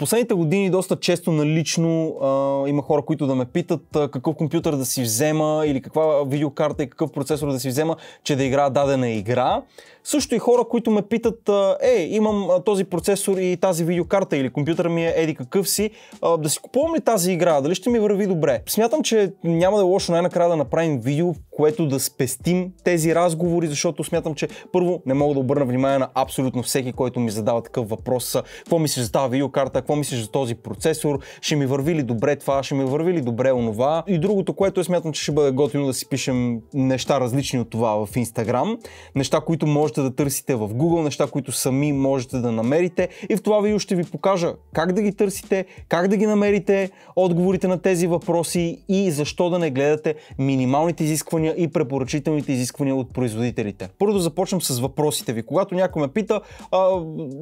Последните години доста често налично а, има хора, които да ме питат а, какъв компютър да си взема или каква видеокарта и какъв процесор да си взема, че да игра дадена игра. Също и хора, които ме питат, е, имам този процесор и тази видеокарта или компютър ми е еди какъв си, да си купувам ли тази игра, дали ще ми върви добре. Смятам, че няма да е лошо най-накрая да направим видео, в което да спестим тези разговори, защото смятам, че първо не мога да обърна внимание на абсолютно всеки, който ми задава такъв въпрос. Какво мислиш за тази видеокарта, какво мислиш за този процесор, ще ми върви ли добре това, ще ми върви ли добре онова. И другото, което е смятам, че ще бъде готино да си пишем неща различни от това в Instagram, неща, които може можете да търсите в Google, неща, които сами можете да намерите. И в това видео ще ви покажа как да ги търсите, как да ги намерите, отговорите на тези въпроси и защо да не гледате минималните изисквания и препоръчителните изисквания от производителите. Първо да започнем с въпросите ви. Когато някой ме пита,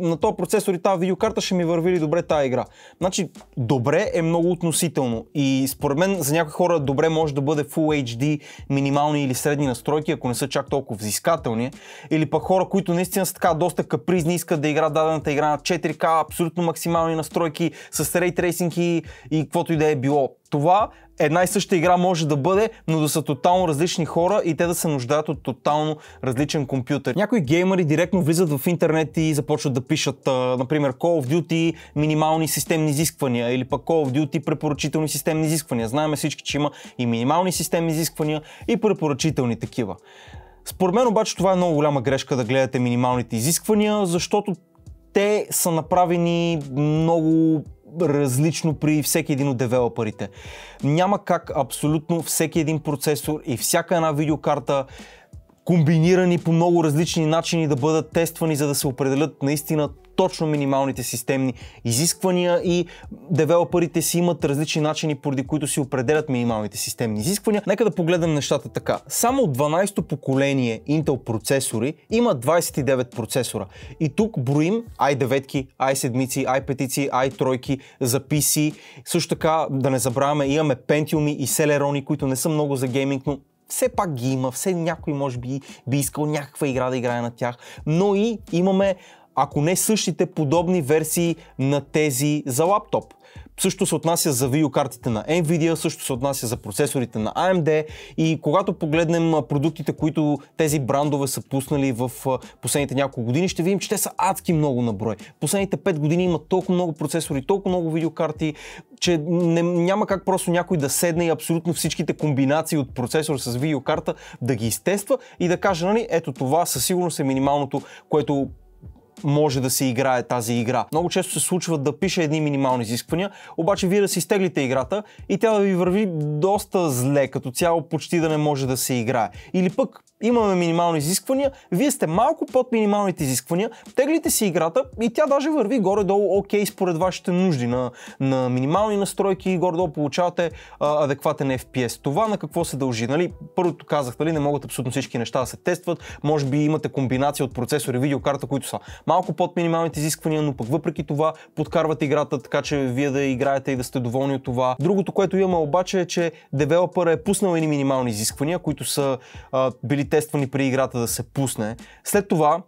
на този процесор и тази видеокарта ще ми върви ли добре тази игра? Значи, добре е много относително и според мен за някои хора добре може да бъде Full HD, минимални или средни настройки, ако не са чак толкова взискателни, или пък пък хора, които наистина са така доста капризни, искат да играят дадената игра на 4К, абсолютно максимални настройки, с рейтрейсинг и, и каквото и да е било. Това една и съща игра може да бъде, но да са тотално различни хора и те да се нуждаят от тотално различен компютър. Някои геймери директно влизат в интернет и започват да пишат, например, Call of Duty минимални системни изисквания или пък Call of Duty препоръчителни системни изисквания. Знаеме всички, че има и минимални системни изисквания и препоръчителни такива. Според мен обаче това е много голяма грешка да гледате минималните изисквания, защото те са направени много различно при всеки един от девелоперите. Няма как абсолютно всеки един процесор и всяка една видеокарта комбинирани по много различни начини да бъдат тествани, за да се определят наистина точно минималните системни изисквания и девелоперите си имат различни начини, поради които си определят минималните системни изисквания. Нека да погледнем нещата така. Само 12-то поколение Intel процесори има 29 процесора. И тук броим i9, i7, i5, i3 за PC. Също така, да не забравяме, имаме Pentium и Celeron, които не са много за гейминг, но все пак ги има, все някой може би би искал някаква игра да играе на тях, но и имаме ако не същите подобни версии на тези за лаптоп. Също се отнася за видеокартите на Nvidia, също се отнася за процесорите на AMD и когато погледнем продуктите, които тези брандове са пуснали в последните няколко години, ще видим, че те са адски много на брой. Последните 5 години има толкова много процесори, толкова много видеокарти, че не, няма как просто някой да седне и абсолютно всичките комбинации от процесор с видеокарта да ги изтества и да каже, нали, ето това със сигурност е минималното, което може да се играе тази игра. Много често се случва да пише едни минимални изисквания, обаче вие да си изтеглите играта и тя да ви върви доста зле, като цяло почти да не може да се играе. Или пък имаме минимални изисквания, вие сте малко под минималните изисквания, теглите си играта и тя даже върви горе-долу окей според вашите нужди на, на минимални настройки и горе-долу получавате а, адекватен FPS. Това на какво се дължи? Нали? Първото казах, нали, не могат абсолютно всички неща да се тестват, може би имате комбинация от процесори и видеокарта, които са малко под минималните изисквания, но пък въпреки това подкарват играта, така че вие да играете и да сте доволни от това. Другото, което имаме обаче е, че девелопър е пуснал едни минимални изисквания, които са а, били тествани при играта да се пусне. След това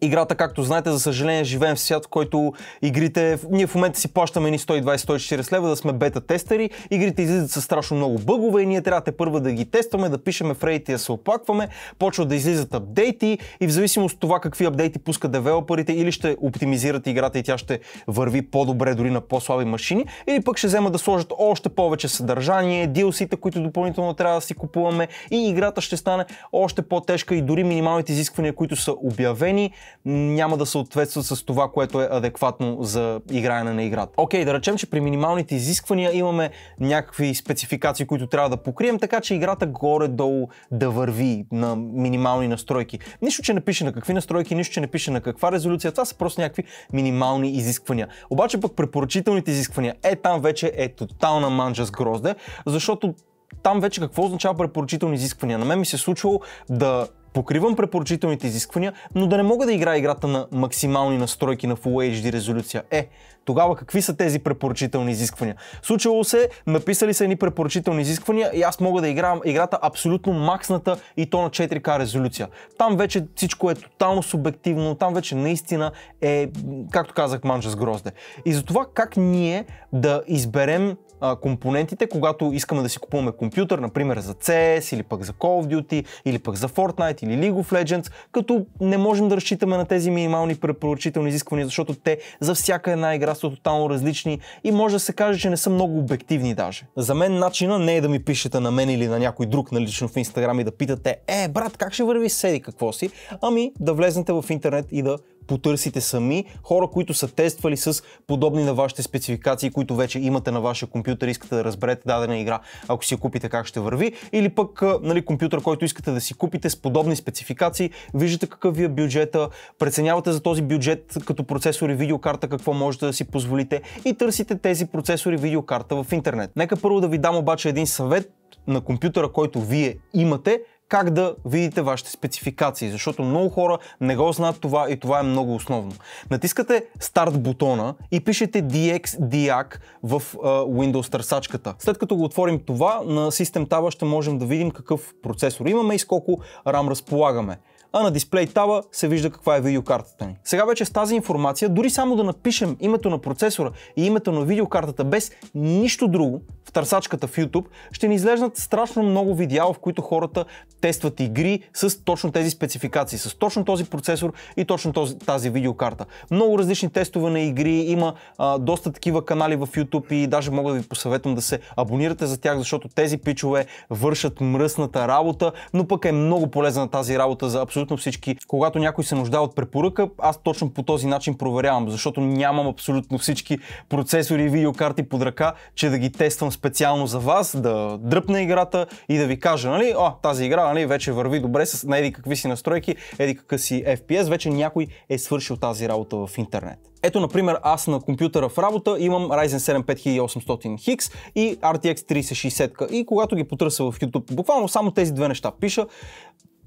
играта, както знаете, за съжаление живеем в свят, в който игрите, ние в момента си плащаме ни 120-140 лева да сме бета-тестери, игрите излизат с страшно много бъгове и ние трябва те първа да ги тестваме, да пишеме рейти, да се оплакваме, почват да излизат апдейти и в зависимост от това какви апдейти пускат девелоперите или ще оптимизират играта и тя ще върви по-добре дори на по-слаби машини, или пък ще вземат да сложат още повече съдържание, DLC-та, които допълнително трябва да си купуваме и играта ще стане още по-тежка и дори минималните изисквания, които са обявени, няма да съответства с това, което е адекватно за играене на играта. Окей, okay, да речем, че при минималните изисквания имаме някакви спецификации, които трябва да покрием, така че играта горе-долу да върви на минимални настройки. Нищо, че не пише на какви настройки, нищо, че не пише на каква резолюция, това са просто някакви минимални изисквания. Обаче пък препоръчителните изисквания, е там вече е тотална манджа с грозде, защото там вече какво означава препоръчителни изисквания? На мен ми се случва е случвало да покривам препоръчителните изисквания, но да не мога да играя играта на максимални настройки на Full HD резолюция. Е, тогава какви са тези препоръчителни изисквания? Случвало се, написали са едни препоръчителни изисквания и аз мога да играя играта абсолютно максната и то на 4К резолюция. Там вече всичко е тотално субективно, там вече наистина е, както казах, манжа с грозде. И за това как ние да изберем а, компонентите, когато искаме да си купуваме компютър, например за CS или пък за Call of Duty или пък за Fortnite или League of Legends, като не можем да разчитаме на тези минимални препоръчителни изисквания, защото те за всяка една игра са тотално различни и може да се каже, че не са много обективни даже. За мен начина не е да ми пишете на мен или на някой друг налично в Instagram и да питате, е брат, как ще върви седи какво си, ами да влезнете в интернет и да потърсите сами хора, които са тествали с подобни на вашите спецификации, които вече имате на вашия компютър, искате да разберете дадена игра, ако си я купите как ще върви, или пък нали, компютър, който искате да си купите с подобни спецификации, виждате какъв ви е бюджета, преценявате за този бюджет като процесор и видеокарта какво можете да си позволите и търсите тези процесори и видеокарта в интернет. Нека първо да ви дам обаче един съвет на компютъра, който вие имате, как да видите вашите спецификации, защото много хора не го знаят това и това е много основно. Натискате старт бутона и пишете DXDAC в Windows търсачката. След като го отворим това, на System Tab ще можем да видим какъв процесор имаме и с колко RAM разполагаме а на дисплей таба се вижда каква е видеокартата ни. Сега вече с тази информация, дори само да напишем името на процесора и името на видеокартата без нищо друго в търсачката в YouTube, ще ни излежнат страшно много видеа, в които хората тестват игри с точно тези спецификации, с точно този процесор и точно този, тази видеокарта. Много различни тестове на игри, има а, доста такива канали в YouTube и даже мога да ви посъветвам да се абонирате за тях, защото тези пичове вършат мръсната работа, но пък е много полезна тази работа за абсолютно абсолютно всички. Когато някой се нуждае от препоръка, аз точно по този начин проверявам, защото нямам абсолютно всички процесори и видеокарти под ръка, че да ги тествам специално за вас, да дръпна играта и да ви кажа, нали, о, тази игра нали, вече върви добре с на еди какви си настройки, еди какъв си FPS, вече някой е свършил тази работа в интернет. Ето, например, аз на компютъра в работа имам Ryzen 7 5800X и RTX 3060 и когато ги потърся в YouTube, буквално само тези две неща пиша,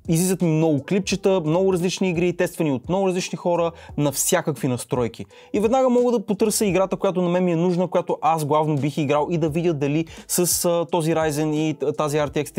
Излизат ми много клипчета, много различни игри, тествани от много различни хора, на всякакви настройки. И веднага мога да потърся играта, която на мен ми е нужна, която аз главно бих играл и да видя дали с а, този Ryzen и тази RTX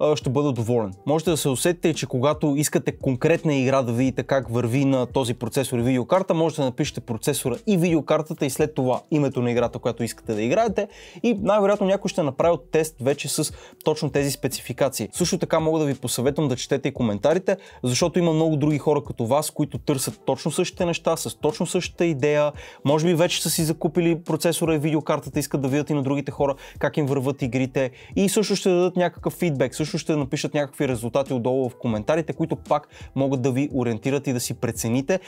3060 ще бъда доволен. Можете да се усетите, че когато искате конкретна игра да видите как върви на този процесор и видеокарта, можете да напишете процесора и видеокартата и след това името на играта, която искате да играете и най-вероятно някой ще направи тест вече с точно тези спецификации. Също така мога да ви посъветвам посъветвам да четете и коментарите, защото има много други хора като вас, които търсят точно същите неща, с точно същата идея. Може би вече са си закупили процесора и видеокартата, искат да видят и на другите хора как им върват игрите и също ще дадат някакъв фидбек, също ще напишат някакви резултати отдолу в коментарите, които пак могат да ви ориентират и да си прецените.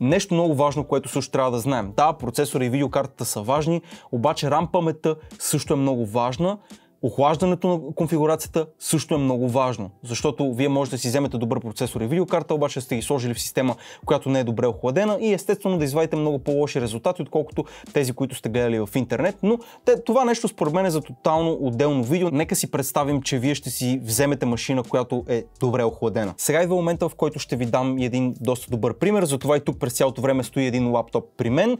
Нещо много важно, което също трябва да знаем. Да, процесора и видеокартата са важни, обаче RAM паметта също е много важна. Охлаждането на конфигурацията също е много важно, защото вие може да си вземете добър процесор и видеокарта, обаче сте ги сложили в система, която не е добре охладена и естествено да извадите много по-лоши резултати, отколкото тези, които сте гледали в интернет. Но те, това нещо според мен е за тотално отделно видео. Нека си представим, че вие ще си вземете машина, която е добре охладена. Сега идва момента, в който ще ви дам един доста добър пример, затова и тук през цялото време стои един лаптоп при мен.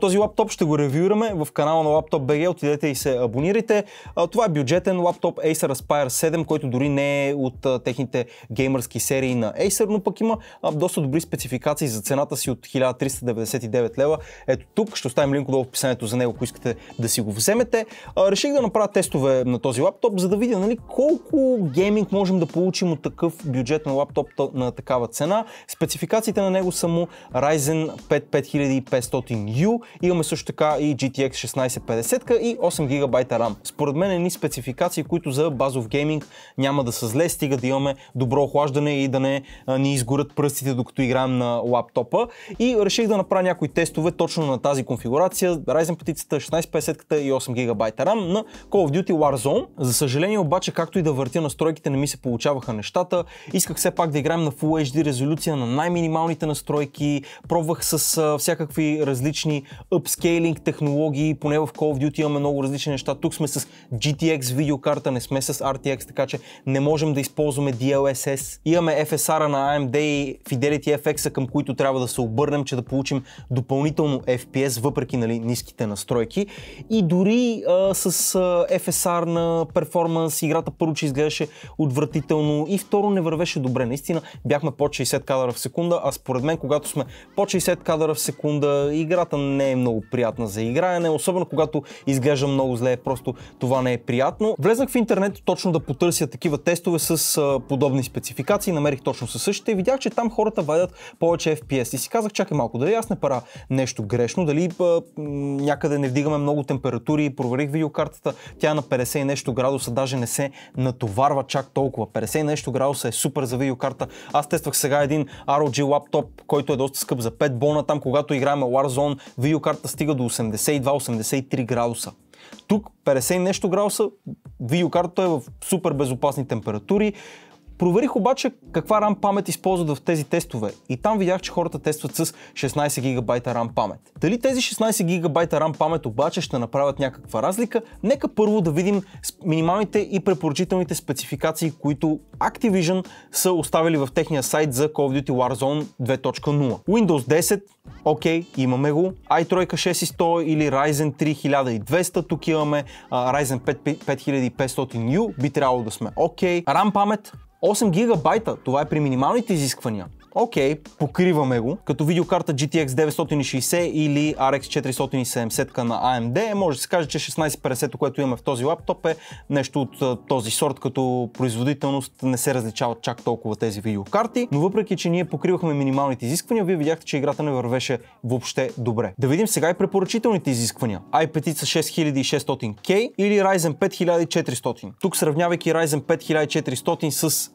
този лаптоп ще го ревюираме в канала на Laptop BG, отидете и се абонирайте. това е бюджетен лаптоп Acer Aspire 7, който дори не е от а, техните геймърски серии на Acer, но пък има а, доста добри спецификации за цената си от 1399 лева. Ето тук ще оставим линк долу в описанието за него, ако искате да си го вземете. А, реших да направя тестове на този лаптоп, за да видя нали, колко гейминг можем да получим от такъв бюджетен лаптоп на такава цена. Спецификациите на него са му Ryzen 5 5500U, имаме също така и GTX 1650 и 8 GB RAM. Според мен е ни спецификация спецификации, които за базов гейминг няма да са зле, стига да имаме добро охлаждане и да не ни изгорят пръстите, докато играем на лаптопа. И реших да направя някои тестове точно на тази конфигурация, Ryzen петицата 1650-ката и 8 GB RAM на Call of Duty Warzone. За съжаление обаче, както и да въртя настройките, не ми се получаваха нещата. Исках все пак да играем на Full HD резолюция на най-минималните настройки, пробвах с а, всякакви различни upscaling технологии, поне в Call of Duty имаме много различни неща. Тук сме с GTX RTX видеокарта, не сме с RTX, така че не можем да използваме DLSS. Имаме FSR а на AMD и Fidelity FX, а към които трябва да се обърнем, че да получим допълнително FPS, въпреки нали, ниските настройки. И дори а, с а, FSR на перформанс играта първо, че изглеждаше отвратително и второ не вървеше добре. Наистина бяхме под 60 кадра в секунда, а според мен, когато сме под 60 кадра в секунда, играта не е много приятна за играене, особено когато изглежда много зле, просто това не е приятно обратно. Влезнах в интернет точно да потърся такива тестове с а, подобни спецификации, намерих точно със същите и видях, че там хората вадят повече FPS. И си казах, чакай малко, дали аз не пара нещо грешно, дали а, някъде не вдигаме много температури, и проверих видеокартата, тя на 50 и нещо градуса, даже не се натоварва чак толкова. 50 и нещо градуса е супер за видеокарта. Аз тествах сега един ROG лаптоп, който е доста скъп за 5 бона, там когато играем Warzone, видеокарта стига до 82-83 градуса. Тук 50 и нещо градуса, видеокартата е в супер безопасни температури, Проверих обаче каква RAM памет използват в тези тестове и там видях, че хората тестват с 16 ГБ RAM памет. Дали тези 16 ГБ RAM памет обаче ще направят някаква разлика, нека първо да видим минималните и препоръчителните спецификации, които Activision са оставили в техния сайт за Call of Duty Warzone 2.0. Windows 10, окей, okay, имаме го. i3 6100 или Ryzen 3200, тук имаме uh, Ryzen 5 5500U, би трябвало да сме окей. Okay. RAM памет, 8 гигабайта, това е при минималните изисквания окей, okay, покриваме го, като видеокарта GTX 960 или RX 470 на AMD, може да се каже, че 1650, което имаме в този лаптоп е нещо от този сорт, като производителност не се различават чак толкова тези видеокарти, но въпреки, че ние покривахме минималните изисквания, вие видяхте, че играта не вървеше въобще добре. Да видим сега и препоръчителните изисквания. i5 6600K или Ryzen 5400. Тук сравнявайки Ryzen 5400 с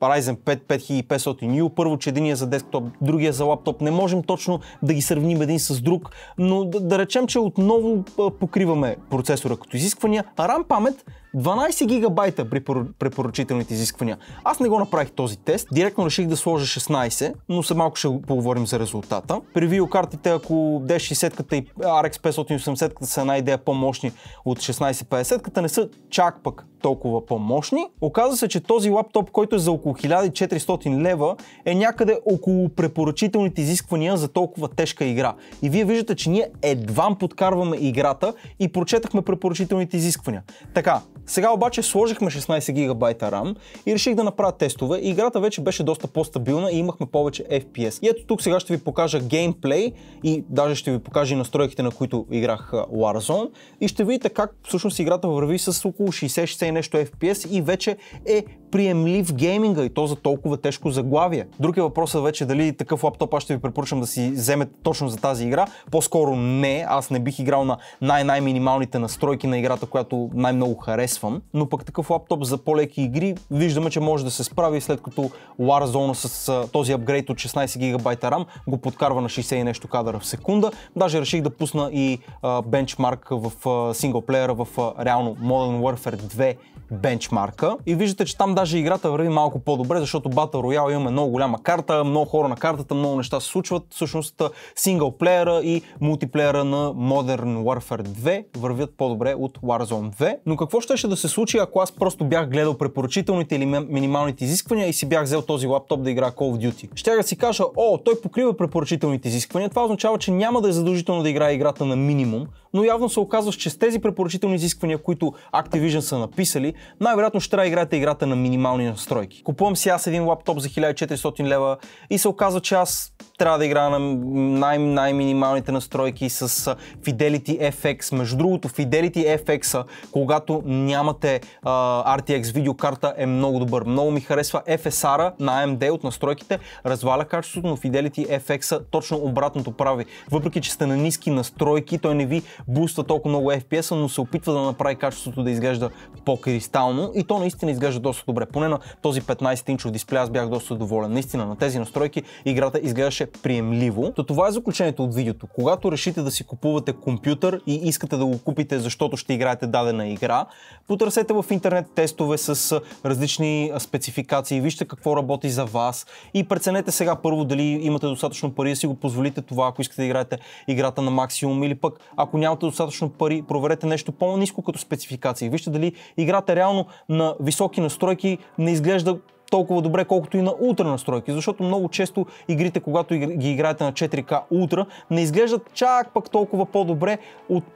Ryzen 5 5500U. Първо, че един е за десктоп, другия за лаптоп. Не можем точно да ги сравним един с друг, но да, да речем, че отново покриваме процесора като изисквания. А RAM памет 12 гигабайта при препоръчителните изисквания. Аз не го направих този тест, директно реших да сложа 16, но след малко ще поговорим за резултата. При видеокартите, ако D60-ката и RX 580 са една идея по-мощни от 1650 не са чак пък толкова по-мощни. Оказва се, че този лаптоп, който е за около 1400 лева, е някъде около препоръчителните изисквания за толкова тежка игра. И вие виждате, че ние едва подкарваме играта и прочетахме препоръчителните изисквания. Така, сега обаче сложихме 16 гигабайта RAM и реших да направя тестове и играта вече беше доста по-стабилна и имахме повече FPS. И ето тук сега ще ви покажа геймплей и даже ще ви покажа и настройките на които играх Warzone и ще видите как всъщност играта върви с около 60-60 нещо FPS и вече е приемлив гейминга и то за толкова тежко заглавие. въпрос е вече дали такъв лаптоп аз ще ви препоръчам да си вземете точно за тази игра. По-скоро не, аз не бих играл на най-най-минималните настройки на играта, която най-много харесва харесвам, но пък такъв лаптоп за по-леки игри виждаме, че може да се справи след като Warzone с а, този апгрейд от 16 ГБ RAM го подкарва на 60 и нещо кадъра в секунда. Даже реших да пусна и а, бенчмарк в синглплеера в а, реално Modern Warfare 2 бенчмарка. И виждате, че там даже играта върви малко по-добре, защото Battle Royale имаме много голяма карта, много хора на картата, много неща се случват. Всъщност синглплеера и мултиплеера на Modern Warfare 2 вървят по-добре от Warzone 2. Но какво ще щеше да се случи, ако аз просто бях гледал препоръчителните или минималните изисквания и си бях взел този лаптоп да игра Call of Duty? Ще да си кажа, о, той покрива препоръчителните изисквания, това означава, че няма да е задължително да играе играта на минимум, но явно се оказва, че с тези препоръчителни изисквания, които Activision са написали, най-вероятно ще трябва да играете играта на минимални настройки. Купувам си аз един лаптоп за 1400 лева и се оказва, че аз трябва да играя на най- най-минималните настройки с Fidelity FX. Между другото, Fidelity FX, когато няма нямате а, RTX видеокарта е много добър. Много ми харесва FSR-а на AMD от настройките, разваля качеството, но Fidelity fx точно обратното прави. Въпреки, че сте на ниски настройки, той не ви буства толкова много FPS-а, но се опитва да направи качеството да изглежда по-кристално и то наистина изглежда доста добре. Поне на този 15-инчов дисплей аз бях доста доволен. Наистина на тези настройки играта изглеждаше приемливо. То това е заключението от видеото. Когато решите да си купувате компютър и искате да го купите, защото ще играете дадена игра, Потърсете в интернет тестове с различни спецификации, вижте какво работи за вас и преценете сега първо дали имате достатъчно пари да си го позволите това, ако искате да играете играта на максимум или пък ако нямате достатъчно пари, проверете нещо по-низко като спецификации. Вижте дали играта реално на високи настройки не изглежда толкова добре, колкото и на ултра настройки, защото много често игрите, когато ги играете на 4K ултра, не изглеждат чак пък толкова по-добре от,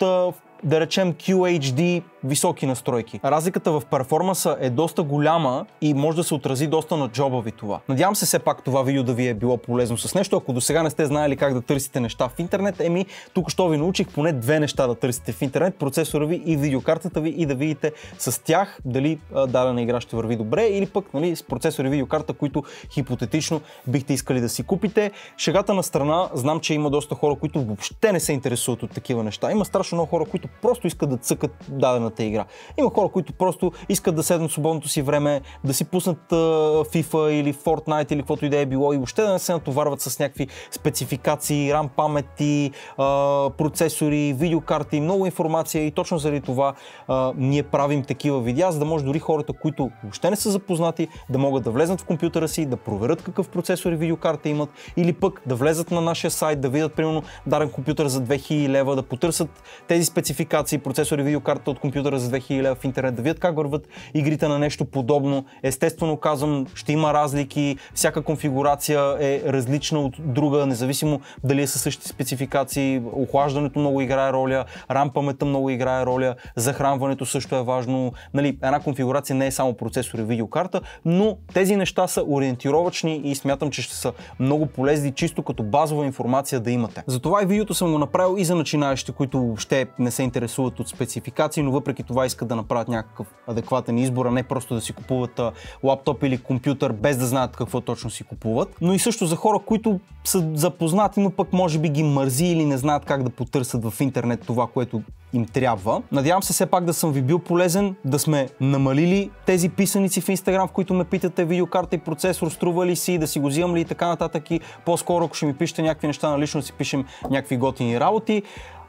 да речем, QHD високи настройки. Разликата в перформанса е доста голяма и може да се отрази доста на джоба ви това. Надявам се все пак това видео да ви е било полезно с нещо. Ако до сега не сте знаели как да търсите неща в интернет, еми тук що ви научих поне две неща да търсите в интернет, процесора ви и видеокартата ви и да видите с тях дали дадена игра ще върви добре или пък нали, с процесор и видеокарта, които хипотетично бихте искали да си купите. Шегата на страна, знам, че има доста хора, които въобще не се интересуват от такива неща. Има страшно много хора, които просто искат да цъкат дадена да игра. Има хора, които просто искат да седнат свободното си време, да си пуснат uh, FIFA или Fortnite или каквото и да е било и въобще да не се натоварват с някакви спецификации, RAM памети, uh, процесори, видеокарти, много информация и точно заради това uh, ние правим такива видеа, за да може дори хората, които въобще не са запознати, да могат да влезнат в компютъра си, да проверят какъв процесор и видеокарта имат или пък да влезат на нашия сайт, да видят примерно дарен компютър за 2000 лева, да потърсят тези спецификации, процесори, видеокарта от компютъра компютъра за 2000 в интернет, да видят как върват игрите на нещо подобно. Естествено казвам, ще има разлики, всяка конфигурация е различна от друга, независимо дали е със същите спецификации, охлаждането много играе роля, рампамета много играе роля, захранването също е важно. Нали, една конфигурация не е само процесор и видеокарта, но тези неща са ориентировачни и смятам, че ще са много полезни чисто като базова информация да имате. Затова и видеото съм го направил и за начинаещи, които въобще не се интересуват от спецификации, но въпреки въпреки това искат да направят някакъв адекватен избор, а не просто да си купуват лаптоп или компютър без да знаят какво точно си купуват. Но и също за хора, които са запознати, но пък може би ги мързи или не знаят как да потърсят в интернет това, което им трябва. Надявам се все пак да съм ви бил полезен, да сме намалили тези писаници в Instagram, в които ме питате видеокарта и процесор, струва ли си, да си го взимам ли и така нататък и по-скоро ако ще ми пишете някакви неща на лично си пишем някакви готини работи.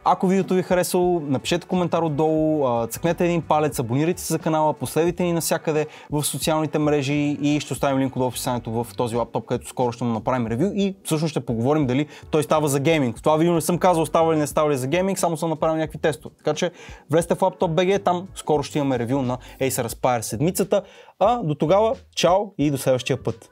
Ако видеото ви е харесало, напишете коментар отдолу, цъкнете един палец, абонирайте се за канала, последвайте ни навсякъде в социалните мрежи и ще оставим линк до описанието в този лаптоп, където скоро ще му направим ревю и всъщност ще поговорим дали той става за гейминг. В това видео не съм казал става ли не става ли за гейминг, само съм направил някакви тестове. Така че влезте в BG, там скоро ще имаме ревю на Acer Aspire седмицата. А до тогава, чао и до следващия път!